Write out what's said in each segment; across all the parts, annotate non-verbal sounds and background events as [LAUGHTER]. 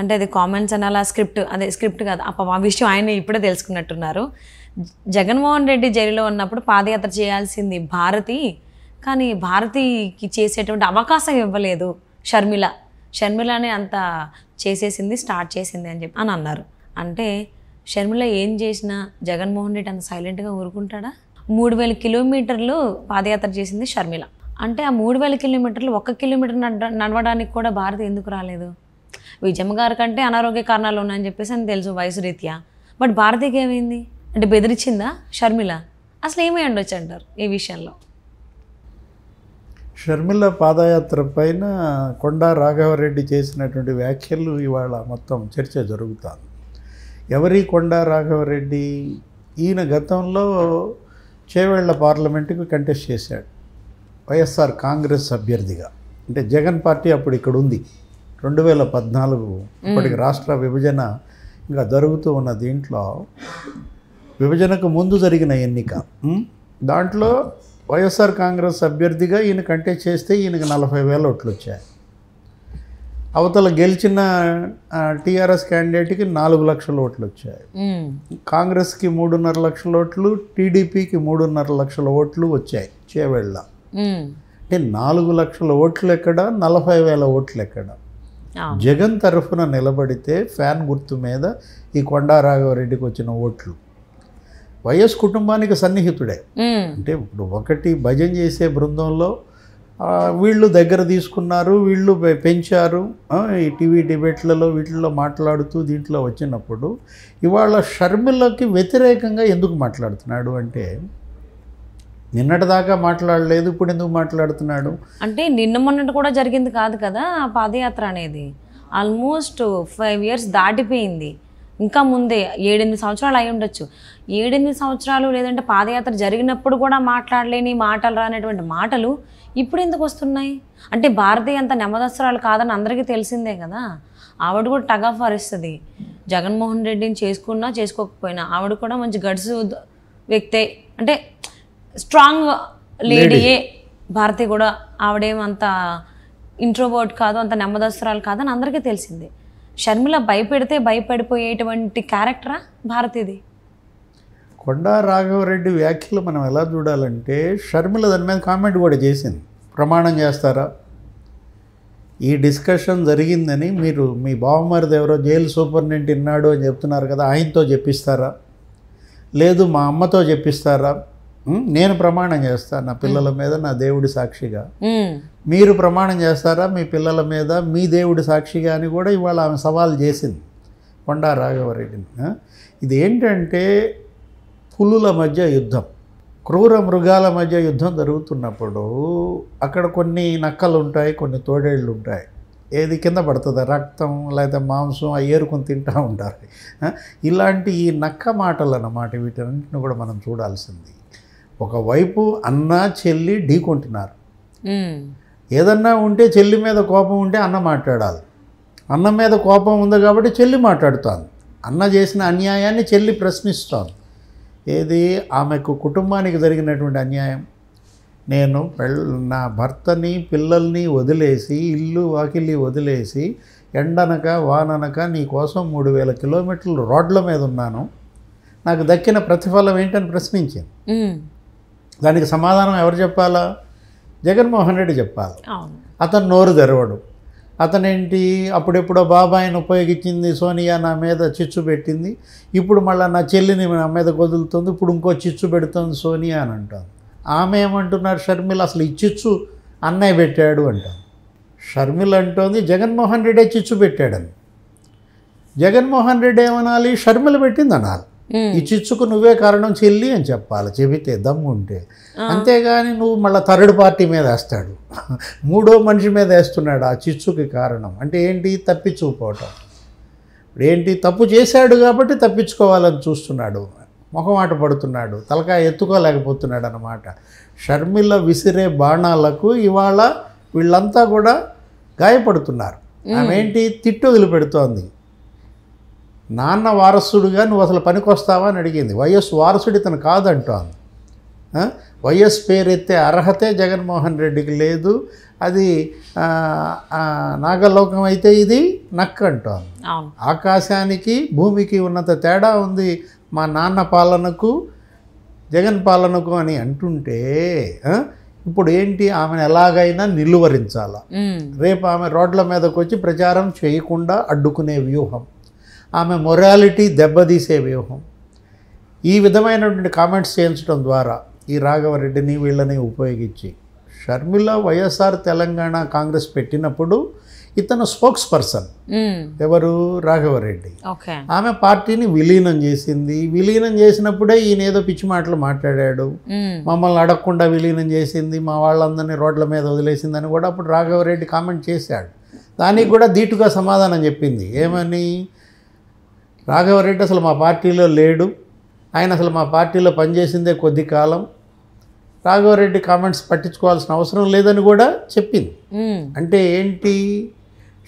అంటే అది కామెంట్స్ అని అలా స్క్రిప్ట్ అదే స్క్రిప్ట్ కాదు ఆ విషయం ఆయన ఇప్పుడే తెలుసుకున్నట్టున్నారు జగన్మోహన్ రెడ్డి జైలులో ఉన్నప్పుడు పాదయాత్ర చేయాల్సింది భారతి కానీ భారతికి చేసేటువంటి అవకాశం ఇవ్వలేదు షర్మిల షర్మిలనే అంత చేసేసింది స్టార్ట్ చేసింది అని చెప్పి అని అన్నారు అంటే షర్మిల ఏం చేసినా జగన్మోహన్ రెడ్డి అంత సైలెంట్గా ఊరుకుంటాడా మూడు వేల కిలోమీటర్లు పాదయాత్ర చేసింది షర్మిల అంటే ఆ మూడు వేల కిలోమీటర్లు ఒక్క కిలోమీటర్ నడవడానికి కూడా భారతి ఎందుకు రాలేదు విజయమ్మ గారి కంటే అనారోగ్య కారణాలు ఉన్నాయని చెప్పేసి అని తెలుసు వయసు రీత్యా బట్ భారతికి ఏమైంది అంటే బెదిరించిందా షర్మిల అసలు ఏమై ఉండొచ్చు అంటారు ఈ విషయంలో షర్మిల పాదయాత్ర పైన కొండా రాఘవరెడ్డి చేసినటువంటి వ్యాఖ్యలు ఇవాళ మొత్తం చర్చ జరుగుతుంది ఎవరి కొండా రాఘవరెడ్డి ఈయన గతంలో చేవేళ్ల పార్లమెంటుకు కంటెస్ట్ చేశాడు వైఎస్ఆర్ కాంగ్రెస్ అభ్యర్థిగా అంటే జగన్ పార్టీ అప్పుడు ఇక్కడ ఉంది రెండు వేల పద్నాలుగు ఇప్పటికి రాష్ట్ర విభజన ఇంకా జరుగుతూ ఉన్న దీంట్లో విభజనకు ముందు జరిగిన ఎన్నిక దాంట్లో వైఎస్ఆర్ కాంగ్రెస్ అభ్యర్థిగా ఈయన కంటే చేస్తే ఈయనకి నలభై వేల ఓట్లు వచ్చాయి అవతల గెలిచిన టీఆర్ఎస్ క్యాండిడేట్కి నాలుగు లక్షల ఓట్లు వచ్చాయి కాంగ్రెస్కి మూడున్నర లక్షల ఓట్లు టీడీపీకి మూడున్నర లక్షల ఓట్లు వచ్చాయి చేవేళ్ళ అంటే నాలుగు లక్షల ఓట్లు ఎక్కడ నలభై వేల ఓట్లు ఎక్కడ జగన్ తరఫున నిలబడితే ఫ్యాన్ గుర్తు మీద ఈ కొండారాఘవరెడ్డికి వచ్చిన ఓట్లు వైఎస్ కుటుంబానికి సన్నిహితుడే అంటే ఇప్పుడు ఒకటి భజన చేసే బృందంలో వీళ్ళు దగ్గర తీసుకున్నారు వీళ్ళు పెంచారు ఈ టీవీ డిబేట్లలో వీటిల్లో మాట్లాడుతూ దీంట్లో వచ్చినప్పుడు ఇవాళ షర్మిలకి వ్యతిరేకంగా ఎందుకు మాట్లాడుతున్నాడు అంటే నిన్నటిదాకా మాట్లాడలేదు ఇప్పుడు ఎందుకు మాట్లాడుతున్నాడు అంటే నిన్న మొన్నటి కూడా జరిగింది కాదు కదా ఆ పాదయాత్ర అనేది ఆల్మోస్ట్ ఫైవ్ ఇయర్స్ దాటిపోయింది ఇంకా ముందే ఏడెనిమిది సంవత్సరాలు అయి ఉండొచ్చు ఏడెనిమిది సంవత్సరాలు లేదంటే పాదయాత్ర జరిగినప్పుడు కూడా మాట్లాడలేని మాటలు రానటువంటి మాటలు ఇప్పుడు ఎందుకు వస్తున్నాయి అంటే భారతీయ అంత నెమ్మదస్త్రాలు కాదని అందరికీ తెలిసిందే కదా ఆవిడ కూడా టగ్ ఆఫ్ అరిస్తుంది జగన్మోహన్ రెడ్డిని చేసుకున్నా చేసుకోకపోయినా ఆవిడ కూడా మంచి గడుసు వ్యక్తే అంటే స్ట్రాంగ్ లేడీయే భారతి కూడా ఆవిడేమంత ఇంట్రోవర్ట్ కాదు అంత నెమ్మదస్తురాలు కాదని అందరికీ తెలిసింది షర్మిల భయపెడితే భయపడిపోయేటువంటి క్యారెక్టరా భారతిది కొండా రాఘవరెడ్డి వ్యాఖ్యలు మనం ఎలా చూడాలంటే షర్మిల దాని మీద కామెంట్ కూడా చేసింది ప్రమాణం చేస్తారా ఈ డిస్కషన్ జరిగిందని మీరు మీ బావమరిది ఎవరో జైలు సూపరింటెండెంట్ ఇన్నాడు అని చెప్తున్నారు కదా ఆయనతో చెప్పిస్తారా లేదు మా అమ్మతో చెప్పిస్తారా నేను ప్రమాణం చేస్తాను నా పిల్లల మీద నా దేవుడి సాక్షిగా మీరు ప్రమాణం చేస్తారా మీ పిల్లల మీద మీ దేవుడి సాక్షిగా అని కూడా ఇవాళ ఆమె సవాల్ చేసింది కొండా రాఘవరెడ్డిని ఇది ఏంటంటే పులుల మధ్య యుద్ధం క్రూర మృగాల మధ్య యుద్ధం జరుగుతున్నప్పుడు అక్కడ కొన్ని నక్కలు ఉంటాయి కొన్ని తోడేళ్ళు ఉంటాయి ఏది కింద పడుతుందా రక్తం లేదా మాంసం అవి ఏరుకొని తింటూ ఉంటారు ఇలాంటి ఈ నక్క మాటలు అన్నమాట వీటన్నింటిని కూడా మనం చూడాల్సింది ఒకవైపు అన్న చెల్లి ఢీకొంటున్నారు ఏదన్నా ఉంటే చెల్లి మీద కోపం ఉంటే అన్న మాట్లాడాలి అన్న మీద కోపం ఉంది కాబట్టి చెల్లి మాట్లాడుతుంది అన్న చేసిన అన్యాయాన్ని చెల్లి ప్రశ్నిస్తాను ఏది ఆమెకు కుటుంబానికి జరిగినటువంటి అన్యాయం నేను నా భర్తని పిల్లల్ని వదిలేసి ఇల్లు వాకిలి వదిలేసి ఎండనక వాననక నీ కోసం మూడు వేల కిలోమీటర్లు రోడ్ల మీద ఉన్నాను నాకు దక్కిన ప్రతిఫలం ఏంటని ప్రశ్నించాను దానికి సమాధానం ఎవరు చెప్పాలా జగన్మోహన్ రెడ్డి చెప్పాలి అతను నోరు తెరవడు అతనేంటి అప్పుడెప్పుడో బాబాయిని ఉపయోగించింది సోనియా నా మీద చిచ్చు పెట్టింది ఇప్పుడు మళ్ళీ నా చెల్లిని నా మీద కొదులుతుంది ఇప్పుడు ఇంకో చిచ్చు పెడుతుంది సోనియా అని అంటాను ఆమె ఏమంటున్నారు షర్మిల అసలు ఈ చిచ్చు అన్నయ్య పెట్టాడు అంటాను షర్మిల అంటోంది జగన్మోహన్ రెడ్డే చిచ్చు పెట్టాడని జగన్మోహన్ రెడ్డి ఏమనాలి షర్మిల పెట్టింది అనాలి ఈ చిచ్చుకు నువ్వే కారణం చెల్లి అని చెప్పాలి చెబితే దమ్ము ఉంటే అంతేగాని నువ్వు మళ్ళీ థర్డ్ పార్టీ మీద వేస్తాడు మూడో మనిషి మీద వేస్తున్నాడు ఆ చిచ్చుకి కారణం అంటే ఏంటి తప్పించుకోవటం ఇప్పుడు ఏంటి తప్పు చేశాడు కాబట్టి తప్పించుకోవాలని చూస్తున్నాడు ఆట పడుతున్నాడు తలకాయ ఎత్తుకోలేకపోతున్నాడు అనమాట షర్మిల విసిరే బాణాలకు ఇవాళ వీళ్ళంతా కూడా గాయపడుతున్నారు ఆమె ఏంటి తిట్టు వదిలిపెడుతోంది నాన్న వారసుడుగా నువ్వు అసలు పనికొస్తావా అని అడిగింది వైఎస్ వారసుడు ఇతను కాదంటోంది వైఎస్ పేరెత్తే అర్హతే జగన్మోహన్ రెడ్డికి లేదు అది నాగలోకం అయితే ఇది నక్క అంటోంది ఆకాశానికి భూమికి ఉన్నంత తేడా ఉంది మా నాన్న పాలనకు జగన్ పాలనకు అని అంటుంటే ఇప్పుడు ఏంటి ఆమెను ఎలాగైనా నిలువరించాల రేపు ఆమె రోడ్ల మీదకి వచ్చి ప్రచారం చేయకుండా అడ్డుకునే వ్యూహం ఆమె మొరాలిటీ దెబ్బతీసే వ్యూహం ఈ విధమైనటువంటి కామెంట్స్ చేయించడం ద్వారా ఈ రాఘవరెడ్డిని వీళ్ళని ఉపయోగించి షర్మిల వైఎస్ఆర్ తెలంగాణ కాంగ్రెస్ పెట్టినప్పుడు ఇతను స్పోక్స్ పర్సన్ ఎవరు రాఘవరెడ్డి ఆమె పార్టీని విలీనం చేసింది విలీనం చేసినప్పుడే ఈయన ఏదో పిచ్చి మాటలు మాట్లాడాడు మమ్మల్ని అడగకుండా విలీనం చేసింది మా వాళ్ళందరినీ రోడ్ల మీద వదిలేసింది అని కూడా అప్పుడు రాఘవరెడ్డి కామెంట్ చేశాడు దానికి కూడా ధీటుగా సమాధానం చెప్పింది ఏమని రాఘవరెడ్డి అసలు మా పార్టీలో లేడు ఆయన అసలు మా పార్టీలో పనిచేసిందే కొద్ది కాలం రాఘవరెడ్డి కామెంట్స్ పట్టించుకోవాల్సిన అవసరం లేదని కూడా చెప్పింది అంటే ఏంటి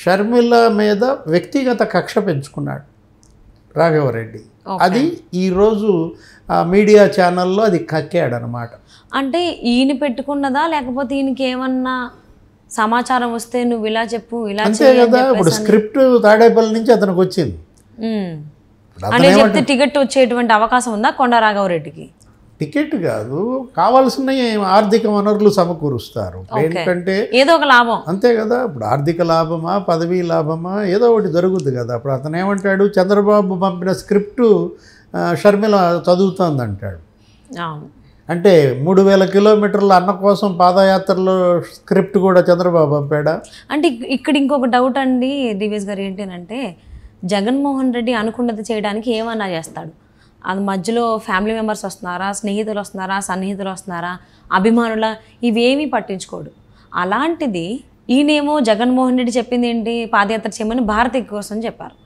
షర్మిల మీద వ్యక్తిగత కక్ష పెంచుకున్నాడు రాఘవరెడ్డి అది ఈరోజు మీడియా ఛానల్లో అది కక్కాడు అనమాట అంటే ఈయన పెట్టుకున్నదా లేకపోతే ఈయనకి ఏమన్నా సమాచారం వస్తే నువ్వు ఇలా చెప్పు ఇలా అంతే కదా ఇప్పుడు స్క్రిప్ట్ తాడేపల్లి నుంచి అతనికి వచ్చింది అంటే చెప్తే టికెట్ వచ్చేటువంటి అవకాశం ఉందా కొండరాఘవరెడ్డికి టికెట్ కాదు కావాల్సిన ఆర్థిక వనరులు సమకూరుస్తారు ఏంటంటే ఏదో ఒక లాభం అంతే కదా ఇప్పుడు ఆర్థిక లాభమా పదవీ లాభమా ఏదో ఒకటి జరుగుద్ది కదా అప్పుడు అతను ఏమంటాడు చంద్రబాబు పంపిన స్క్రిప్ట్ షర్మిల చదువుతుంది అంటాడు అంటే మూడు వేల కిలోమీటర్ల అన్న కోసం పాదయాత్రలో స్క్రిప్ట్ కూడా చంద్రబాబు పంపాడా అంటే ఇక్కడ ఇంకొక డౌట్ అండి దివేష్ గారు అంటే జగన్మోహన్ రెడ్డి అనుకున్నది చేయడానికి ఏమన్నా చేస్తాడు అది మధ్యలో ఫ్యామిలీ మెంబర్స్ వస్తున్నారా స్నేహితులు వస్తున్నారా సన్నిహితులు వస్తున్నారా అభిమానుల ఇవేమీ పట్టించుకోడు అలాంటిది ఈయనేమో జగన్మోహన్ రెడ్డి చెప్పింది ఏంటి పాదయాత్ర చేయమని భారతి కోసం చెప్పారు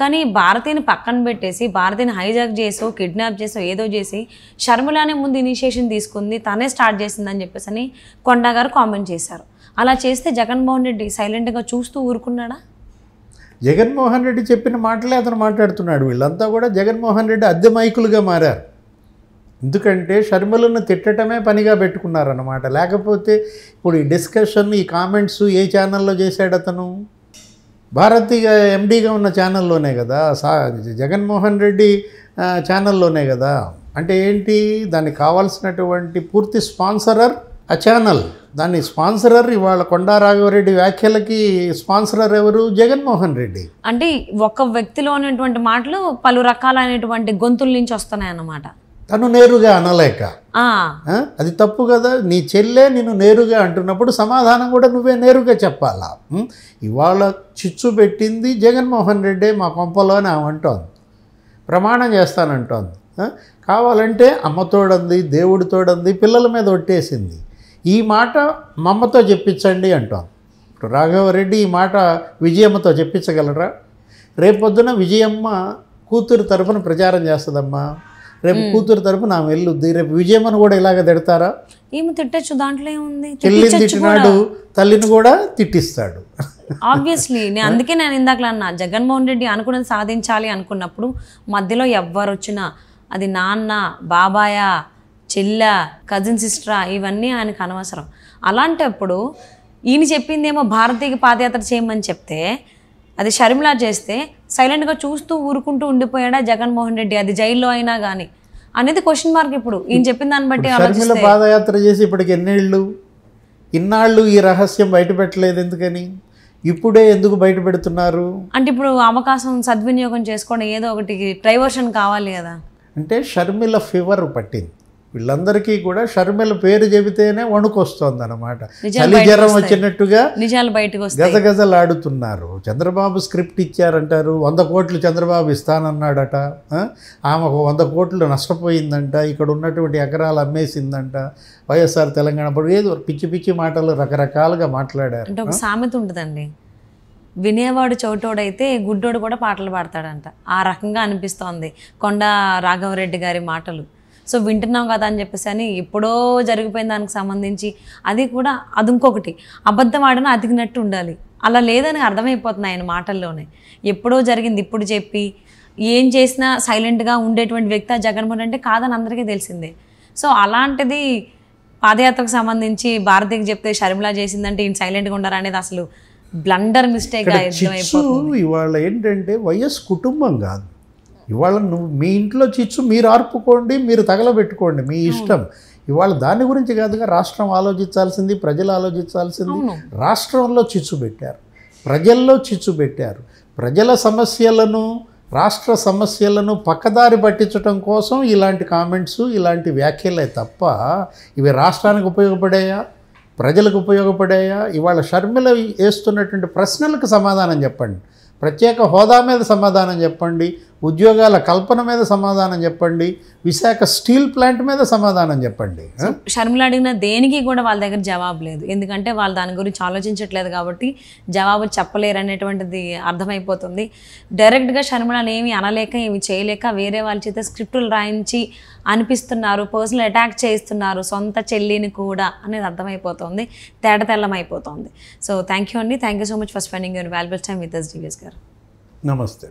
కానీ భారతిని పక్కన పెట్టేసి భారతిని హైజాక్ చేసో కిడ్నాప్ చేసో ఏదో చేసి షర్మిలానే ముందు ఇనిషియేషన్ తీసుకుంది తనే స్టార్ట్ చేసిందని చెప్పేసి అని కొండా గారు కామెంట్ చేశారు అలా చేస్తే జగన్మోహన్ రెడ్డి సైలెంట్గా చూస్తూ ఊరుకున్నాడా జగన్మోహన్ రెడ్డి చెప్పిన మాటలే అతను మాట్లాడుతున్నాడు వీళ్ళంతా కూడా జగన్మోహన్ రెడ్డి అద్దె మైకులుగా మారారు ఎందుకంటే షర్మలను తిట్టడమే పనిగా పెట్టుకున్నారన్నమాట లేకపోతే ఇప్పుడు ఈ డిస్కషన్ ఈ కామెంట్స్ ఏ ఛానల్లో చేశాడు అతను భారతీయ ఎండీగా ఉన్న ఛానల్లోనే కదా సా జగన్మోహన్ రెడ్డి ఛానల్లోనే కదా అంటే ఏంటి దానికి కావాల్సినటువంటి పూర్తి స్పాన్సరర్ ఆ ఛానల్ దాన్ని స్పాన్సరర్ ఇవాళ కొండా రాఘవరెడ్డి వ్యాఖ్యలకి స్పాన్సరర్ ఎవరు జగన్మోహన్ రెడ్డి అంటే ఒక వ్యక్తిలో ఉన్నటువంటి మాటలు పలు రకాలైనటువంటి గొంతుల నుంచి వస్తున్నాయి అన్నమాట తను నేరుగా అనలేక అది తప్పు కదా నీ చెల్లే నేను నేరుగా అంటున్నప్పుడు సమాధానం కూడా నువ్వే నేరుగా చెప్పాలా ఇవాళ చిచ్చు పెట్టింది జగన్మోహన్ రెడ్డి మా పంపలోనే అంటోంది ప్రమాణం చేస్తానంటోంది కావాలంటే అమ్మతోడంది దేవుడితోడంది పిల్లల మీద ఒట్టేసింది ఈ మాట మమ్మతో చెప్పించండి అంటాం ఇప్పుడు రాఘవరెడ్డి ఈ మాట విజయమ్మతో చెప్పించగలరా రేపొద్దున విజయమ్మ కూతురు తరపున ప్రచారం చేస్తుందమ్మా రేపు కూతురు తరపున ఆమె వెళ్ళుద్ది రేపు విజయమ్మను కూడా ఇలాగ తిడతారా ఏమి తిట్టచ్చు దాంట్లో ఏముంది చెల్లిని తిట్టినాడు తల్లిని కూడా తిట్టిస్తాడు ఆబ్వియస్లీ నేను [LAUGHS] అందుకే నేను ఇందాకలా అన్నా జగన్మోహన్ రెడ్డి అనుకున్నది సాధించాలి అనుకున్నప్పుడు మధ్యలో ఎవ్వరు వచ్చినా అది నాన్న బాబాయా చెల్లా కజిన్ సిస్టరా ఇవన్నీ ఆయనకు అనవసరం అలాంటప్పుడు ఈయన చెప్పిందేమో భారతీయ పాదయాత్ర చేయమని చెప్తే అది షర్మిలా చేస్తే సైలెంట్గా చూస్తూ ఊరుకుంటూ ఉండిపోయాడా జగన్మోహన్ రెడ్డి అది జైల్లో అయినా కానీ అనేది క్వశ్చన్ మార్క్ ఇప్పుడు ఈయన చెప్పిన దాన్ని బట్టి పాదయాత్ర చేసి ఇప్పటికి ఎన్నేళ్ళు ఇన్నాళ్ళు ఈ రహస్యం బయట పెట్టలేదు ఎందుకని ఇప్పుడే ఎందుకు బయట పెడుతున్నారు అంటే ఇప్పుడు అవకాశం సద్వినియోగం చేసుకోవడం ఏదో ఒకటి డ్రైవర్షన్ కావాలి కదా అంటే షర్మిల ఫీవర్ పట్టింది వీళ్ళందరికీ కూడా షర్మిల పేరు చెబితేనే వణుకొస్తోంది అనమాట చలిజ్వరం వచ్చినట్టుగా నిజాలు బయటకు గజగజలాడుతున్నారు చంద్రబాబు స్క్రిప్ట్ ఇచ్చారంటారు వంద కోట్లు చంద్రబాబు ఇస్తానన్నాడట ఆమె వంద కోట్లు నష్టపోయిందంట ఇక్కడ ఉన్నటువంటి ఎకరాలు అమ్మేసిందంట వైఎస్ఆర్ తెలంగాణ ఏదో పిచ్చి పిచ్చి మాటలు రకరకాలుగా మాట్లాడారు అంటే ఒక సామెత ఉంటుందండి వినేవాడు చౌటోడైతే గుడ్డోడు కూడా పాటలు పాడతాడంట ఆ రకంగా అనిపిస్తోంది కొండ రాఘవరెడ్డి గారి మాటలు సో వింటున్నాం కదా అని చెప్పేసి అని ఎప్పుడో జరిగిపోయిన దానికి సంబంధించి అది కూడా అది ఇంకొకటి అబద్ధం ఆడిన అతికినట్టు ఉండాలి అలా లేదని అర్థమైపోతుంది ఆయన మాటల్లోనే ఎప్పుడో జరిగింది ఇప్పుడు చెప్పి ఏం చేసినా సైలెంట్గా ఉండేటువంటి వ్యక్తి జగన్మోహన్ అంటే కాదని అందరికీ తెలిసిందే సో అలాంటిది పాదయాత్రకు సంబంధించి భారతికి చెప్తే షర్మిల చేసిందంటే ఈయన సైలెంట్గా ఉండరా అనేది అసలు బ్లండర్ మిస్టేక్ ఇవాళ ఏంటంటే వైఎస్ కుటుంబం కాదు ఇవాళ నువ్వు మీ ఇంట్లో చిచ్చు మీరు ఆర్పుకోండి మీరు తగలబెట్టుకోండి మీ ఇష్టం ఇవాళ దాని గురించి కాదుగా రాష్ట్రం ఆలోచించాల్సింది ప్రజలు ఆలోచించాల్సింది రాష్ట్రంలో చిచ్చు పెట్టారు ప్రజల్లో చిచ్చు పెట్టారు ప్రజల సమస్యలను రాష్ట్ర సమస్యలను పక్కదారి పట్టించడం కోసం ఇలాంటి కామెంట్స్ ఇలాంటి వ్యాఖ్యలే తప్ప ఇవి రాష్ట్రానికి ఉపయోగపడాయా ప్రజలకు ఉపయోగపడాయా ఇవాళ షర్మిల వేస్తున్నటువంటి ప్రశ్నలకు సమాధానం చెప్పండి ప్రత్యేక హోదా మీద సమాధానం చెప్పండి ఉద్యోగాల కల్పన మీద సమాధానం చెప్పండి విశాఖ స్టీల్ ప్లాంట్ మీద సమాధానం చెప్పండి షర్మిల అడిగిన దేనికి కూడా వాళ్ళ దగ్గర జవాబు లేదు ఎందుకంటే వాళ్ళు దాని గురించి ఆలోచించట్లేదు కాబట్టి జవాబు చెప్పలేరు అనేటువంటిది అర్థమైపోతుంది డైరెక్ట్గా షర్మిలను ఏమి అనలేక ఏమి చేయలేక వేరే వాళ్ళ చేత స్క్రిప్టులు రాయించి అనిపిస్తున్నారు పర్సనల్ అటాక్ చేస్తున్నారు సొంత చెల్లిని కూడా అనేది అర్థమైపోతుంది తేడతెల్లమైపోతుంది సో థ్యాంక్ యూ అండి thank you so much for spending your valuable time with S DVS గారు నమస్తే